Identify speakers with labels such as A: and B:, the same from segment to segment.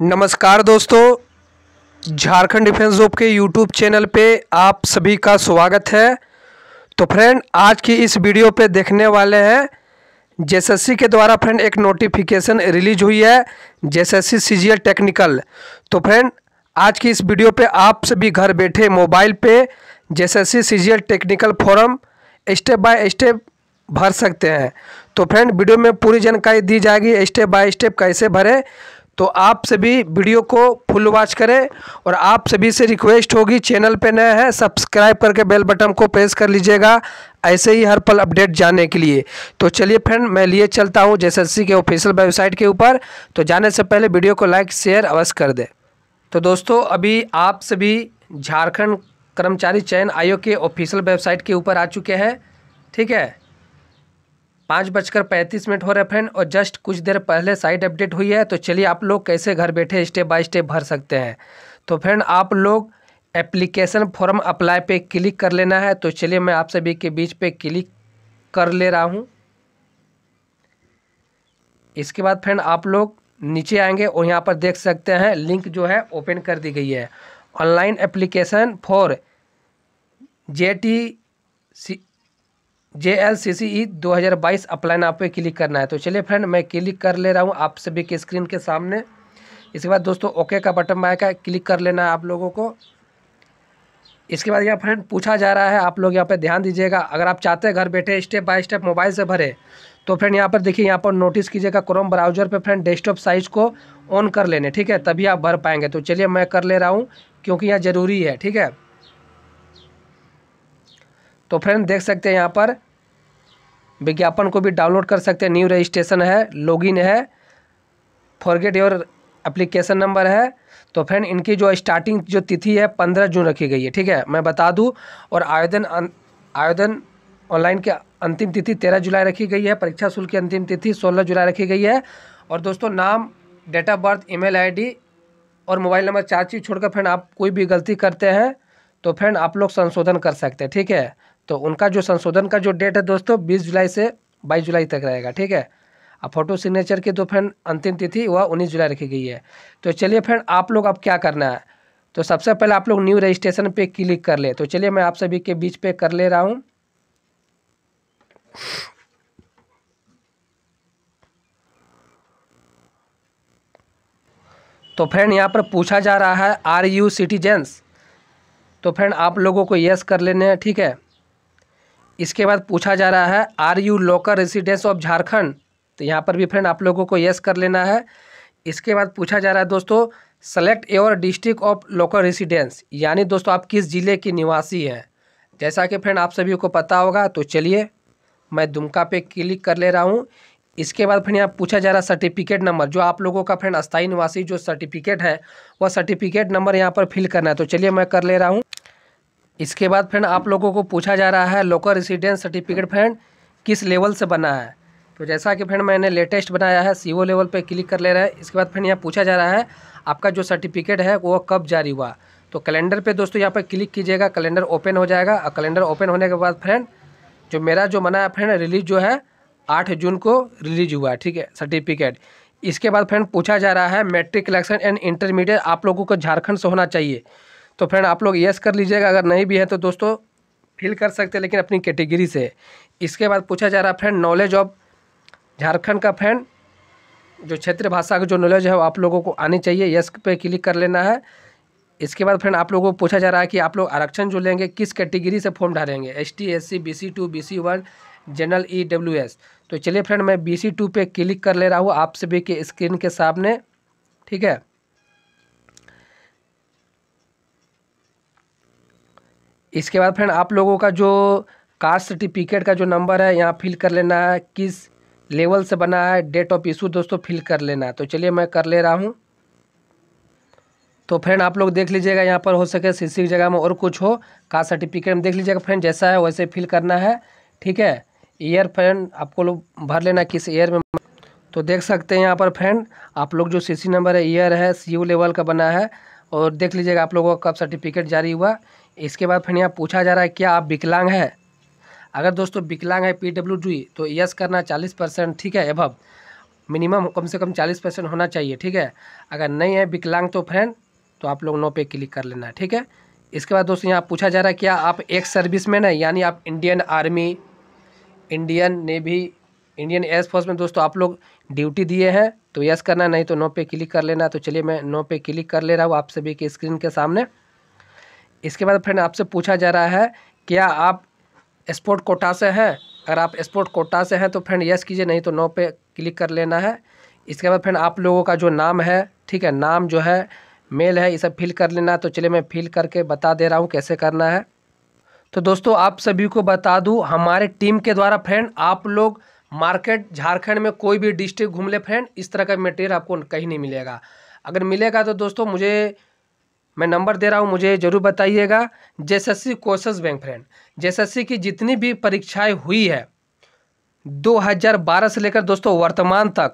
A: नमस्कार दोस्तों झारखंड डिफेंस जोब के यूट्यूब चैनल पे आप सभी का स्वागत है तो फ्रेंड आज की इस वीडियो पे देखने वाले हैं जेएसएससी के द्वारा फ्रेंड एक नोटिफिकेशन रिलीज हुई है जेएसएससी सीजीएल टेक्निकल तो फ्रेंड आज की इस वीडियो पे आप सभी घर बैठे मोबाइल पे JSSC CGL technical form step by step भर सकते हैं तो फ्रेंड वीडियो में पूरी जानकारी दी जाएगी स्टेप बाय स्टेप कैसे भरें तो आप सभी वीडियो को फुल वॉच करें और आप सभी से रिक्वेस्ट होगी चैनल पे नया है सब्सक्राइब करके बेल बटन को प्रेस कर लीजिएगा ऐसे ही हर पल अपडेट जानने के लिए तो चलिए फ्रेंड मैं लिए चलता हूँ जेएसएससी के ऑफिशियल वेबसाइट के ऊपर तो जाने से पहले वीडियो को लाइक शेयर अवश्य कर दें तो दोस्तों अभी आप सभी झारखंड कर्मचारी चयन आयोग के ऑफिशियल वेबसाइट के ऊपर आ चुके हैं ठीक है पाँच बजकर पैंतीस मिनट हो रहे फ्रेंड और जस्ट कुछ देर पहले साइट अपडेट हुई है तो चलिए आप लोग कैसे घर बैठे स्टेप बाय स्टेप भर सकते हैं तो फ्रेंड आप लोग एप्लीकेशन फॉर्म अप्लाई पे क्लिक कर लेना है तो चलिए मैं आप सभी के बीच पे क्लिक कर ले रहा हूँ इसके बाद फ्रेंड आप लोग नीचे आएंगे और यहाँ पर देख सकते हैं लिंक जो है ओपन कर दी गई है online application for J T C J L C C E दो हज़ार बाईस अप्लाई नाव पे क्लिक करना है तो चलिए फ्रेंड मैं क्लिक कर ले रहा हूँ आप सभी के स्क्रीन के सामने इसके बाद दोस्तों ओके का बटन आएगा क्लिक कर लेना है आप लोगों को इसके बाद यहाँ फ्रेंड पूछा जा रहा है आप लोग यहाँ पर ध्यान दीजिएगा अगर आप चाहते हैं घर बैठे स्टेप बाय स्टेप मोबाइल से भरे तो फ्रेंड यहाँ पर देखिए यहाँ पर नोटिस कीजिएगा क्रोम ब्राउजर पे फ्रेंड डेस्कटॉप साइज को ऑन कर लेने ठीक है तभी आप भर पाएंगे तो चलिए मैं कर ले रहा हूँ क्योंकि यह ज़रूरी है ठीक है तो फ्रेंड देख सकते हैं यहाँ पर विज्ञापन को भी डाउनलोड कर सकते हैं न्यू रजिस्ट्रेशन है लॉगिन है फॉरगेट योर एप्लीकेशन नंबर है तो फ्रेंड इनकी जो स्टार्टिंग जो तिथि है पंद्रह जून रखी गई है ठीक है मैं बता दूँ और आवेदन अं-, आवेदन ऑनलाइन के अंतिम तिथि तेरह जुलाई रखी गई है परीक्षा शुल्क की अंतिम तिथि सोलह जुलाई रखी गई है और दोस्तों नाम date of birth email ID और मोबाइल नंबर चार चीज़ छोड़कर फ्रेंड आप कोई भी गलती करते हैं तो फ्रेंड आप लोग संशोधन कर सकते हैं ठीक है तो उनका जो संशोधन का जो डेट है दोस्तों बीस जुलाई से बाईस जुलाई तक रहेगा ठीक है अब फोटो सिग्नेचर की तो फ्रेंड अंतिम तिथि वह उन्नीस जुलाई रखी गई है तो चलिए फ्रेंड आप लोग अब क्या करना है तो सबसे पहले आप लोग न्यू रजिस्ट्रेशन पे क्लिक कर ले तो चलिए मैं आप सभी के बीच पे कर ले रहा हूँ तो फ्रेंड यहाँ पर पूछा जा रहा है आर यू सिटीजेंस तो फ्रेंड आप लोगों को यस कर लेने हैं ठीक है इसके बाद पूछा जा रहा है are you local residence of Jharkhand तो यहाँ पर भी फ्रेंड आप लोगों को यस कर लेना है इसके बाद पूछा जा रहा है दोस्तों select your district of local residence यानी दोस्तों आप किस ज़िले की निवासी हैं जैसा कि फ्रेंड आप सभी को पता होगा तो चलिए मैं दुमका पे क्लिक कर ले रहा हूँ इसके बाद फिर यहाँ पूछा जा रहा है सर्टिफिकेट नंबर जो आप लोगों का फ्रेंड अस्थाई निवासी जो सर्टिफिकेट है वह सर्टिफिकेट नंबर यहाँ पर फिल करना है तो चलिए मैं कर ले रहा हूँ इसके बाद फ्रेंड आप लोगों को पूछा जा रहा है लोकल रेसिडेंस सर्टिफिकेट फ्रेंड किस लेवल से बना है तो जैसा कि फ्रेंड मैंने लेटेस्ट बनाया है सी लेवल पर क्लिक कर ले रहा है इसके बाद फ्रेंड यहाँ पूछा जा रहा है आपका जो सर्टिफिकेट है वो कब जारी हुआ तो कैलेंडर पे दोस्तों यहाँ पर क्लिक कीजिएगा कैलेंडर ओपन हो जाएगा और कैलेंडर ओपन होने के बाद फ्रेंड जो मेरा जो मना है फ्रेंड रिलीज जो है आठ जून को रिलीज हुआ ठीक है सर्टिफिकेट इसके बाद फ्रेंड पूछा जा रहा है मैट्रिक कलेक्शन एंड इंटरमीडिएट आप लोगों को झारखंड से होना चाहिए तो फ्रेंड आप लोग येस कर लीजिएगा अगर नहीं भी है तो दोस्तों फिल कर सकते हैं लेकिन अपनी कैटेगरी से इसके बाद पूछा जा रहा है फ्रेंड नॉलेज ऑफ झारखंड का फ्रेंड जो क्षेत्रीय भाषा का जो नॉलेज है वो आप लोगों को आनी चाहिए यस पे क्लिक कर लेना है इसके बाद फ्रेंड आप लोगों को पूछा जा रहा है कि आप लोग आरक्षण जो लेंगे किस कैटेगरी से फॉर्म डालेंगे S T S C B C two B C one general E W S तो चलिए फ्रेंड मैं बी सी टू पर क्लिक कर ले रहा हूँ आप सभी के स्क्रीन के सामने ठीक है इसके बाद फ्रेंड आप लोगों का जो कास्ट सर्टिफिकेट का जो नंबर है यहाँ फिल कर लेना है किस लेवल से बना है डेट ऑफ इशू दोस्तों फिल कर लेना है तो चलिए मैं कर ले रहा हूँ तो फ्रेंड आप लोग देख लीजिएगा यहाँ पर हो सके सीसी की जगह में और कुछ हो कास्ट सर्टिफिकेट में देख लीजिएगा फ्रेंड जैसा है वैसे फिल करना है ठीक है ईयर फ्रेंड आपको लोग भर लेना किस ईयर में तो देख सकते हैं यहाँ पर फ्रेंड आप लोग जो सी नंबर है ईयर है सी लेवल का बना है और देख लीजिएगा आप लोगों का कब सर्टिफिकेट जारी हुआ इसके बाद फिर यहाँ पूछा जा रहा है क्या आप विकलांग है अगर दोस्तों विकलांग है पी तो यस करना चालीस परसेंट ठीक है एभव मिनिमम कम से कम चालीस परसेंट होना चाहिए ठीक है अगर नहीं है विकलांग तो फ्रेंड तो आप लोग नो पे क्लिक कर लेना ठीक है इसके बाद दोस्तों यहाँ पूछा जा रहा है क्या आप एक सर्विस मैन है यानी आप Indian army Indian navy Indian air force में दोस्तों आप लोग ड्यूटी दिए हैं तो यस करना नहीं तो नो पे क्लिक कर लेना तो चलिए मैं नो पे क्लिक कर ले रहा हूँ आप सभी के स्क्रीन के सामने इसके बाद फ्रेंड आपसे पूछा जा रहा है क्या आप स्पोर्ट कोटा से हैं अगर आप स्पोर्ट कोटा से हैं तो फ्रेंड यस कीजिए नहीं तो नो पे क्लिक कर लेना है इसके बाद फ्रेंड आप लोगों का जो नाम है ठीक है नाम जो है मेल है ये सब फिल कर लेना तो चलिए मैं फिल करके बता दे रहा हूँ कैसे करना है तो दोस्तों आप सभी को बता दूँ हमारे टीम के द्वारा फ्रेंड आप लोग मार्केट झारखंड में कोई भी डिस्ट्रिक्ट घूम ले फ्रेंड इस तरह का मटेरियल आपको कहीं नहीं मिलेगा अगर मिलेगा तो दोस्तों मुझे मैं नंबर दे रहा हूँ मुझे ज़रूर बताइएगा J S S C courses bank friend J S S C की जितनी भी परीक्षाएं हुई है 2012 से लेकर दोस्तों वर्तमान तक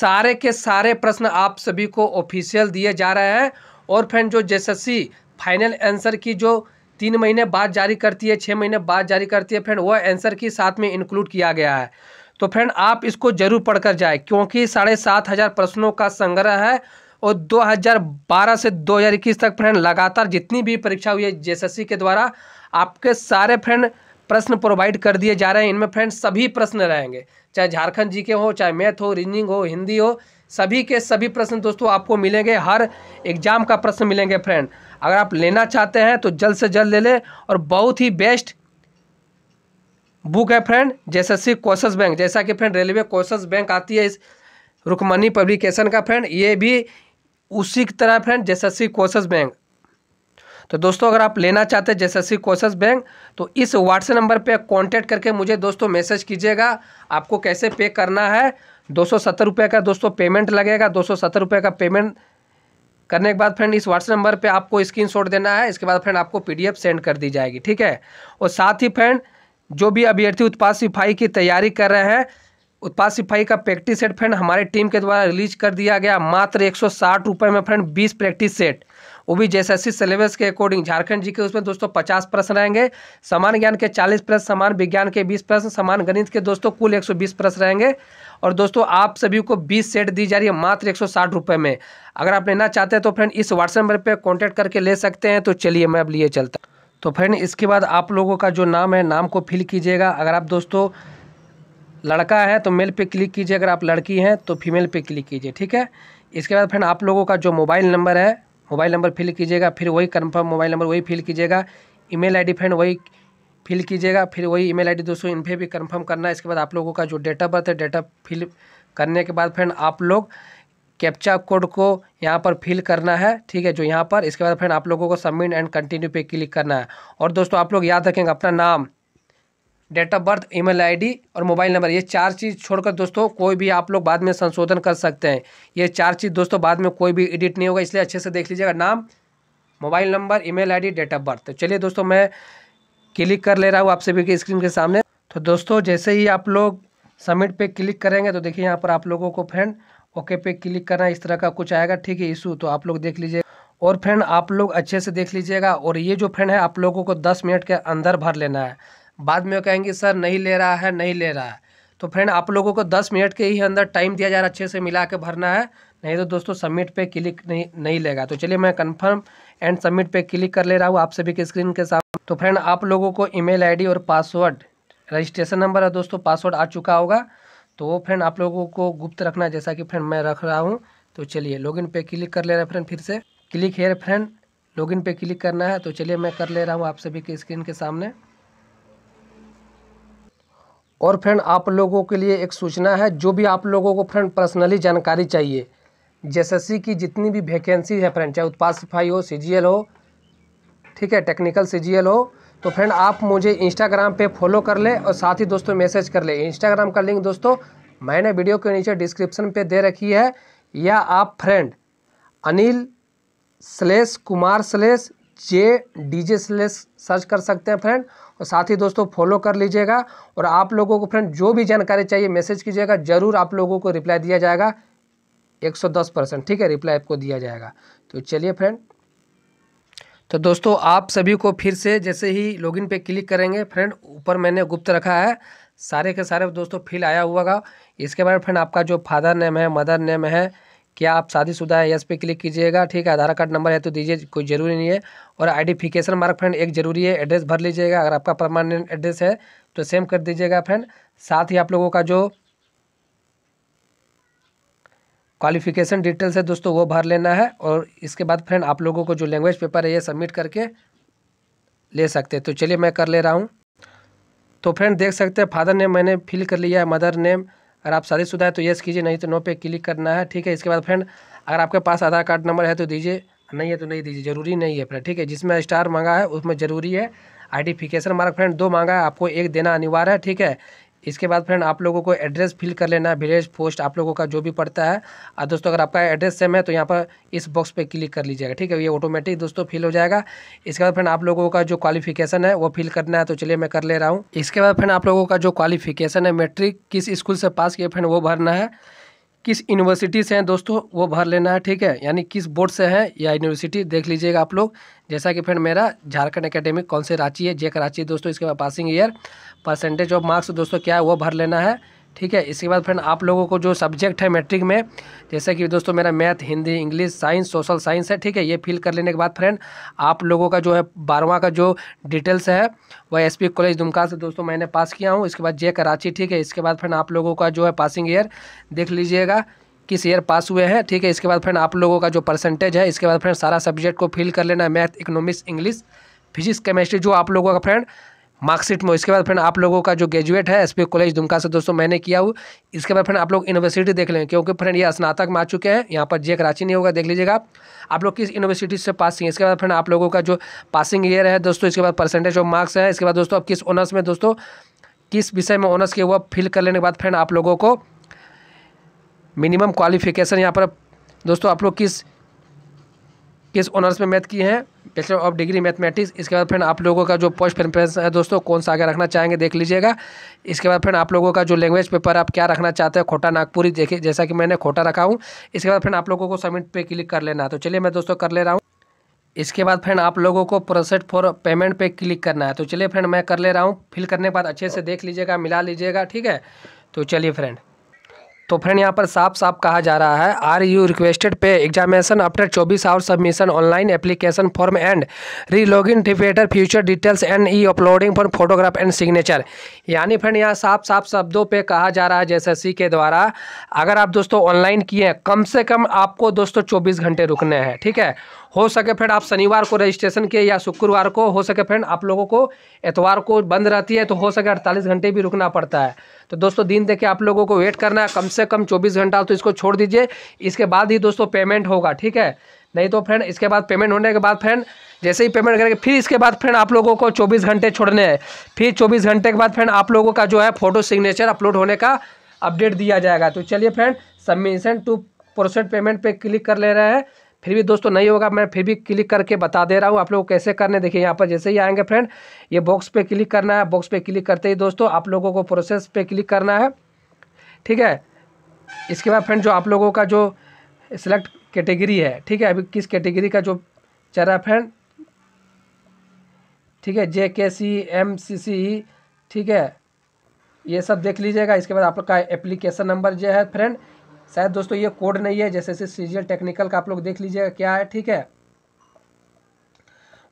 A: सारे के सारे प्रश्न आप सभी को ऑफिशियल दिए जा रहे हैं और फ्रेंड जो J S S C final answer key जो तीन महीने बाद जारी करती है छः महीने बाद जारी करती है फ्रेंड वह आंसर की साथ में इंक्लूड किया गया है तो फ्रेंड आप इसको जरूर पढ़कर जाए क्योंकि साढ़े सात हज़ार प्रश्नों का संग्रह है और 2012 से 2021 तक फ्रेंड लगातार जितनी भी परीक्षा हुई है जेएसएससी के द्वारा आपके सारे फ्रेंड प्रश्न प्रोवाइड कर दिए जा रहे हैं इनमें फ्रेंड सभी प्रश्न रहेंगे चाहे झारखंड जी के हो चाहे मैथ हो रीजनिंग हो हिंदी हो सभी के सभी प्रश्न दोस्तों आपको मिलेंगे हर एग्जाम का प्रश्न मिलेंगे फ्रेंड अगर आप लेना चाहते हैं तो जल्द से जल्द ले लें और बहुत ही बेस्ट बुक है फ्रेंड सी कोशस बैंक जैसा कि फ्रेंड रेलवे कोशस बैंक आती है इस रुकमनी पब्लिकेशन का फ्रेंड ये भी उसी की तरह फ्रेंड सी कोशस बैंक तो दोस्तों अगर आप लेना चाहते हैं सी कोशस बैंक तो इस व्हाट्सएप नंबर पे कांटेक्ट करके मुझे दोस्तों मैसेज कीजिएगा आपको कैसे पे करना है दो सौ सत्तर का दोस्तों पेमेंट लगेगा दो सौ सत्तर का पेमेंट करने के बाद फ्रेंड इस व्हाट्सएप नंबर पे आपको स्क्रीन देना है इसके बाद फ्रेंड आपको पी सेंड कर दी जाएगी ठीक है और साथ ही फ्रेंड जो भी अभ्यर्थी उत्पाद सिफाई की तैयारी कर रहे हैं उत्पाद सिपाही का प्रैक्टिस सेट फ्रेंड हमारे टीम के द्वारा रिलीज कर दिया गया मात्र एक सौ में फ्रेंड बीस प्रैक्टिस सेट वो भी जैसे सिलेबस के अकॉर्डिंग झारखंड जी के उसमें दोस्तों पचास प्रश्न रहेंगे समान ज्ञान के चालीस प्रश्न समान विज्ञान के बीस प्रश्न समान गणित के दोस्तों कुल एक सौ बीस प्रश्न रहेंगे और दोस्तों आप सभी को बीस सेट दी जा रही है मात्र एक सौ साठ रुपये में अगर आप लेना चाहते हैं तो फ्रेंड इस व्हाट्सएप नंबर पर कॉन्टैक्ट करके ले सकते हैं तो चलिए मैं अब लिए चलता तो फ्रेंड इसके बाद आप लोगों का जो नाम है नाम को फिल कीजिएगा अगर आप दोस्तों लड़का है तो मेल पे क्लिक कीजिए अगर आप लड़की हैं तो फीमेल पे क्लिक कीजिए ठीक है इसके बाद फ्रेंड आप लोगों का जो मोबाइल नंबर है मोबाइल नंबर फिल कीजिएगा फिर वही कन्फर्म मोबाइल नंबर वही फिल कीजिएगा ईमेल आईडी फ्रेंड वही फिल कीजिएगा फिर वही ईमेल आईडी दोस्तों इन पर भी कन्फर्म करना है इसके बाद आप लोगों का जो डेट ऑफ बर्थ है डेटा फिल करने के बाद फ्रेंड आप लोग कैप्चा कोड को यहाँ पर फिल करना है ठीक है जो यहाँ पर इसके बाद फ्रेंड आप लोगों को सबमिट एंड कंटिन्यू पे क्लिक करना है और दोस्तों आप लोग याद रखेंगे अपना नाम date of birth email ID और मोबाइल नंबर ये चार चीज़ छोड़कर दोस्तों कोई भी आप लोग बाद में संशोधन कर सकते हैं ये चार चीज़ दोस्तों बाद में कोई भी एडिट नहीं होगा इसलिए अच्छे से देख लीजिएगा नाम mobile number email ID date of birth तो चलिए दोस्तों मैं क्लिक कर ले रहा हूँ आप सभी की स्क्रीन के सामने तो दोस्तों जैसे ही आप लोग सबमिट पे क्लिक करेंगे तो देखिए यहाँ पर आप लोगों को फ्रेंड ओके पे क्लिक करना इस तरह का कुछ आएगा ठीक है इशू तो आप लोग देख लीजिए और फ्रेंड आप लोग अच्छे से देख लीजिएगा और ये जो फ्रेंड है आप लोगों को दस मिनट के अंदर भर लेना है बाद में कहेंगे सर नहीं ले रहा है नहीं ले रहा है तो फ्रेंड आप लोगों को दस मिनट के ही अंदर टाइम दिया जा रहा है अच्छे से मिला के भरना है नहीं तो दोस्तों सबमिट पे क्लिक नहीं नहीं लेगा तो चलिए मैं कंफर्म एंड सबमिट पे क्लिक कर ले रहा हूँ आप सभी के स्क्रीन के सामने तो फ्रेंड आप लोगों को ईमेल आईडी और पासवर्ड रजिस्ट्रेशन नंबर है दोस्तों पासवर्ड आ चुका होगा तो फ्रेंड आप लोगों को गुप्त रखना है जैसा कि फ्रेंड मैं रख रहा हूँ तो चलिए लॉगिन पे क्लिक कर ले रहे हैं फ्रेंड फिर से क्लिक हेयर फ्रेंड लॉगिन पे क्लिक करना है तो चलिए मैं कर ले रहा हूँ आप सभी के स्क्रीन के सामने और फ्रेंड आप लोगों के लिए एक सूचना है जो भी आप लोगों को फ्रेंड पर्सनली जानकारी चाहिए सी की जितनी भी वैकेंसी है फ्रेंड चाहे उत्पाद सफाई हो सी हो ठीक है टेक्निकल सी हो तो फ्रेंड आप मुझे इंस्टाग्राम पे फॉलो कर ले और साथ ही दोस्तों मैसेज कर ले इंस्टाग्राम का लिंक दोस्तों मैंने वीडियो के नीचे डिस्क्रिप्शन पे दे रखी है या आप friend Anil slash Kumar slash J DJ search कर सकते हैं फ्रेंड और साथ ही दोस्तों फॉलो कर लीजिएगा और आप लोगों को फ्रेंड जो भी जानकारी चाहिए मैसेज कीजिएगा ज़रूर आप लोगों को रिप्लाई दिया जाएगा 110 परसेंट ठीक है रिप्लाई आपको दिया जाएगा तो चलिए फ्रेंड तो दोस्तों आप सभी को फिर से जैसे ही लॉगिन पे क्लिक करेंगे फ्रेंड ऊपर मैंने गुप्त रखा है सारे के सारे दोस्तों फिल आया हुआ इसके बाद फ्रेंड आपका जो फादर नेम है मदर नेम है क्या आप शादीशुदा है यस पे क्लिक कीजिएगा ठीक है आधार कार्ड नंबर है तो दीजिए कोई ज़रूरी नहीं है और आइडेंटिफिकेशन मार्क फ्रेंड एक ज़रूरी है एड्रेस भर लीजिएगा अगर आपका परमानेंट एड्रेस है तो सेम कर दीजिएगा फ्रेंड साथ ही आप लोगों का जो क्वालिफिकेशन डिटेल्स है दोस्तों वो भर लेना है और इसके बाद फ्रेंड आप लोगों को जो लैंग्वेज पेपर है ये सबमिट करके ले सकते हैं तो चलिए मैं कर ले रहा हूँ तो फ्रेंड देख सकते हैं फादर नेम मैंने फिल कर लिया है मदर नेम अगर आप शादीशुदा है तो येस कीजिए नहीं तो नो पे क्लिक करना है ठीक है इसके बाद फ्रेंड अगर आपके पास आधार कार्ड नंबर है तो दीजिए नहीं है तो नहीं दीजिए जरूरी नहीं है फ्रेंड ठीक है जिसमें स्टार मांगा है उसमें जरूरी है आइडेंटिफिकेशन मार्क फ्रेंड दो मांगा है आपको एक देना अनिवार्य है ठीक है इसके बाद फ्रेंड आप लोगों को एड्रेस फिल कर लेना है विलेज पोस्ट आप लोगों का जो भी पड़ता है और दोस्तों अगर आपका एड्रेस सेम है तो यहाँ पर इस बॉक्स पे क्लिक कर लीजिएगा ठीक है ये ऑटोमेटिक दोस्तों फिल हो जाएगा इसके बाद फ्रेंड आप लोगों का जो क्वालिफिकेशन है वो फिल करना है तो चलिए मैं कर ले रहा हूँ इसके बाद फ्रेंड आप लोगों का जो क्वालिफिकेशन है मेट्रिक किस स्कूल से पास किए फ्रेंड वो भरना है किस यूनिवर्सिटी से हैं दोस्तों वो भर लेना है ठीक है यानी किस बोर्ड से है या यूनिवर्सिटी देख लीजिएगा आप लोग जैसा कि फ्रेंड मेरा झारखंड एकेडमी कौन से रांची है जे कराची है दोस्तों इसके बाद passing year percentage of marks दोस्तों क्या है वो भर लेना है ठीक है इसके बाद फ्रेंड आप लोगों को जो सब्जेक्ट है मैट्रिक में जैसे कि दोस्तों मेरा math Hindi English science social science है ठीक है ये फिल कर लेने के बाद फ्रेंड आप लोगों का जो है बारहवा का जो डिटेल्स है वह एस कॉलेज दुमका से दोस्तों मैंने पास किया हूँ इसके बाद जे कराची ठीक है इसके बाद फ्रेंड आप लोगों का जो है पासिंग ईयर देख लीजिएगा किस ईयर पास हुए हैं ठीक है इसके बाद फ्रेंड आप लोगों का जो परसेंटेज है इसके बाद फ्रेंड सारा सब्जेक्ट को फिल कर लेना है math economics English physics chemistry जो आप लोगों का फ्रेंड मार्कशीट में इसके बाद फ्रेंड आप लोगों का जो ग्रेजुएट है एस कॉलेज दुमका से दोस्तों मैंने किया हूँ इसके बाद फ्रेंड आप लोग यूनिवर्सिटी देख लें क्योंकि फ्रेंड ये स्नातक में आ चुके हैं यहाँ पर जे कराची नहीं होगा देख लीजिएगा आप लोग किस यूनिवर्सिटी से पास है इसके बाद फ्रेंड आप लोगों का जो पासिंग ईयर है दोस्तों इसके बाद परसेंटेज ऑफ मार्क्स है इसके बाद दोस्तों अब किस ऑनर्स में दोस्तों किस विषय में ऑनर्स किया हुआ फिल कर लेने के बाद फ्रेंड आप लोगों को मिनिमम क्वालिफिकेशन यहाँ पर दोस्तों आप लोग किस किस ऑनर्स में मैथ की है बैचलर ऑफ डिग्री मैथमेटिक्स इसके बाद फ्रेंड आप लोगों का जो पोस्ट प्रेफरेंस है दोस्तों कौन सा आगे रखना चाहेंगे देख लीजिएगा इसके बाद फ्रेंड आप लोगों का जो लैंग्वेज पेपर आप क्या रखना चाहते हैं खोटा नागपुरी देखिए जैसा कि मैंने खोटा रखा हूँ इसके बाद फ्रेंड आप लोगों को सबमिट पे क्लिक कर लेना है तो चलिए मैं दोस्तों कर ले रहा हूँ इसके बाद फ्रेंड आप लोगों को प्रोसेट फॉर पेमेंट पे क्लिक करना है तो चलिए फ्रेंड मैं कर ले रहा हूँ फिल करने के बाद अच्छे से देख लीजिएगा मिला लीजिएगा ठीक है तो चलिए फ्रेंड तो फ्रेंड यहाँ पर साफ साफ कहा जा रहा है are you requested pay examination after चौबीस hour submission online application form and re log in डिफेटर future details and e uploading for photograph and signature यानी फ्रेंड यहाँ साफ साफ शब्दों पे कहा जा रहा है जैसे सी के द्वारा अगर आप दोस्तों ऑनलाइन किए हैं कम से कम आपको दोस्तों चौबीस घंटे रुकने हैं ठीक है हो सके फ्रेंड आप शनिवार को रजिस्ट्रेशन किए या शुक्रवार को हो सके फ्रेंड आप लोगों को एतवार को बंद रहती है तो हो सके अड़तालीस घंटे भी रुकना पड़ता है तो दोस्तों दिन देखे आप लोगों को वेट करना है कम से कम चौबीस घंटा तो इसको छोड़ दीजिए इसके बाद ही दोस्तों पेमेंट होगा ठीक है नहीं तो फ्रेंड इसके बाद पेमेंट होने के बाद फ्रेंड जैसे ही पेमेंट करेंगे फिर इसके बाद फ्रेंड आप लोगों को 24 घंटे छोड़ने हैं फिर 24 घंटे के बाद फ्रेंड आप लोगों का जो है फोटो सिग्नेचर अपलोड होने का अपडेट दिया जाएगा तो चलिए friend submission to proceed payment पे क्लिक कर ले रहे हैं फिर भी दोस्तों नहीं होगा मैं फिर भी क्लिक करके बता दे रहा हूँ आप लोग कैसे करने देखिए यहाँ पर जैसे ही आएंगे फ्रेंड ये बॉक्स पे क्लिक करना है बॉक्स पे क्लिक करते ही दोस्तों आप लोगों को प्रोसेस पे क्लिक करना है ठीक है इसके बाद फ्रेंड जो आप लोगों का जो सिलेक्ट कैटेगरी है ठीक है अभी किस कैटेगरी का जो चल रहा है फ्रेंड ठीक है जे के सी एम सी सी ठीक है ये सब देख लीजिएगा इसके बाद आप लोग का एप्लीकेशन नंबर जो है फ्रेंड शायद दोस्तों ये कोड नहीं है जैसे सीजियल टेक्निकल का आप लोग देख लीजिएगा क्या है ठीक है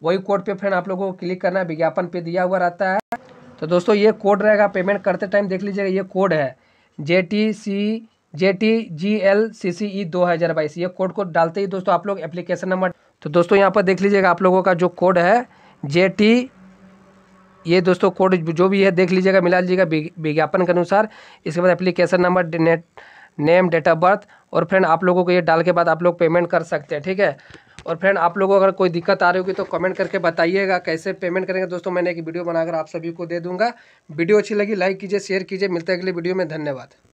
A: वही कोड पे फ्रेंड आप लोगों को क्लिक करना है विज्ञापन पे दिया हुआ रहता है तो दोस्तों ये कोड रहेगा पेमेंट करते टाइम देख लीजिएगा ये कोड है J T C J T G L C C E दो हज़ार बाईस ये कोड को डालते ही दोस्तों आप लोग एप्लीकेशन नंबर तो दोस्तों यहाँ पर देख लीजिएगा आप लोगों का जो कोड है जे टी ये दोस्तों कोड जो भी है देख लीजिएगा मिला लीजिएगा विज्ञापन के अनुसार इसके बाद application number net name date of birth और फ्रेंड आप लोगों को ये डाल के बाद आप लोग पेमेंट कर सकते हैं ठीक है और फ्रेंड आप लोगों को अगर कोई दिक्कत आ रही होगी तो कमेंट करके बताइएगा कैसे पेमेंट करेंगे दोस्तों मैंने एक वीडियो बनाकर आप सभी को दे दूंगा वीडियो अच्छी लगी लाइक कीजिए शेयर कीजिए मिलते हैं अगले वीडियो में धन्यवाद